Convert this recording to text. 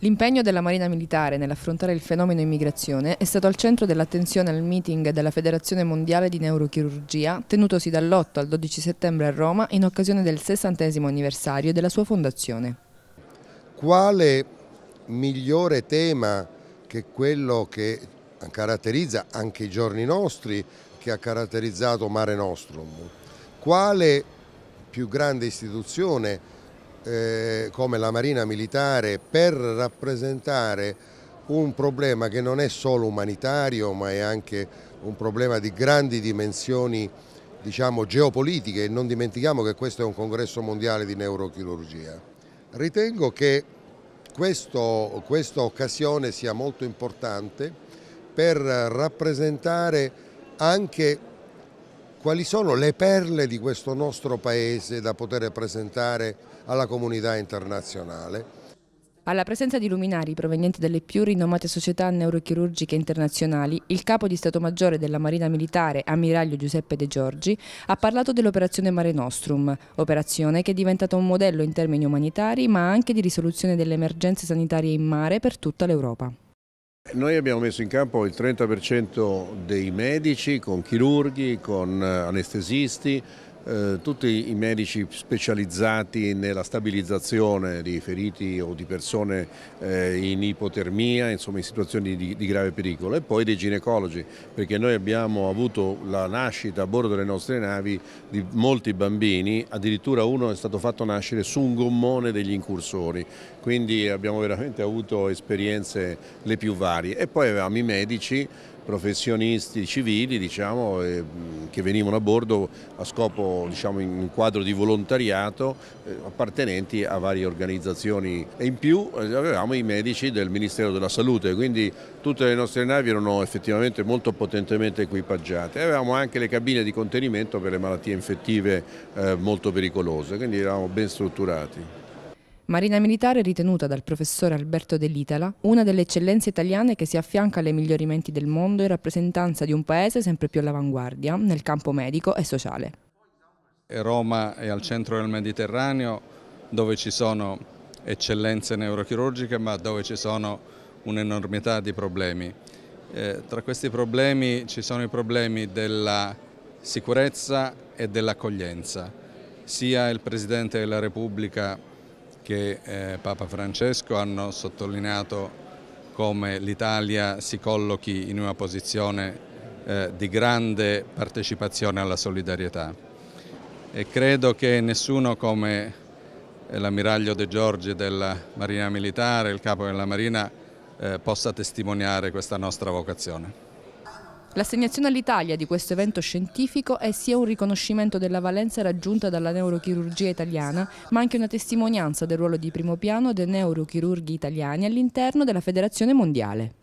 L'impegno della Marina Militare nell'affrontare il fenomeno immigrazione è stato al centro dell'attenzione al meeting della Federazione Mondiale di Neurochirurgia tenutosi dall'8 al 12 settembre a Roma in occasione del 60 anniversario della sua fondazione. Quale migliore tema che quello che caratterizza anche i giorni nostri, che ha caratterizzato Mare Nostrum? Quale più grande istituzione eh, come la Marina Militare per rappresentare un problema che non è solo umanitario ma è anche un problema di grandi dimensioni diciamo, geopolitiche e non dimentichiamo che questo è un congresso mondiale di neurochirurgia. Ritengo che questo, questa occasione sia molto importante per rappresentare anche quali sono le perle di questo nostro paese da poter presentare alla comunità internazionale. Alla presenza di luminari provenienti dalle più rinomate società neurochirurgiche internazionali, il capo di Stato Maggiore della Marina Militare, ammiraglio Giuseppe De Giorgi, ha parlato dell'operazione Mare Nostrum, operazione che è diventata un modello in termini umanitari ma anche di risoluzione delle emergenze sanitarie in mare per tutta l'Europa. Noi abbiamo messo in campo il 30% dei medici con chirurghi, con eh, anestesisti, eh, tutti i medici specializzati nella stabilizzazione di feriti o di persone eh, in ipotermia, insomma in situazioni di, di, grave pericolo e poi dei ginecologi perché noi abbiamo avuto la nascita a bordo delle nostre navi di molti bambini, addirittura uno è stato fatto nascere su un gommone degli incursori, quindi abbiamo veramente avuto esperienze le più varie e poi avevamo i medici professionisti civili diciamo, eh, che venivano a bordo a scopo diciamo, in quadro di volontariato eh, appartenenti a varie organizzazioni e in più eh, avevamo i medici del Ministero della Salute quindi tutte le nostre navi erano effettivamente molto potentemente equipaggiate avevamo anche le cabine di contenimento per le malattie infettive eh, molto pericolose quindi eravamo ben strutturati. Marina Militare è ritenuta dal professore Alberto Dell'Itala una delle eccellenze italiane che si affianca alle migliori menti del mondo in rappresentanza di un paese sempre più all'avanguardia nel campo medico e sociale. Roma è al centro del Mediterraneo dove ci sono eccellenze neurochirurgiche ma dove ci sono un'enormità di problemi. Eh, tra questi problemi ci sono i problemi della sicurezza e dell'accoglienza. Sia il Presidente della Repubblica che eh, Papa Francesco hanno sottolineato come l'Italia si collochi in una posizione eh, di grande partecipazione alla solidarietà e credo che nessuno come eh, l'ammiraglio De Giorgi della Marina Militare, il capo della Marina, eh, possa testimoniare questa nostra vocazione. L'assegnazione all'Italia di questo evento scientifico è sia un riconoscimento della valenza raggiunta dalla neurochirurgia italiana, ma anche una testimonianza del ruolo di primo piano dei neurochirurghi italiani all'interno della Federazione Mondiale.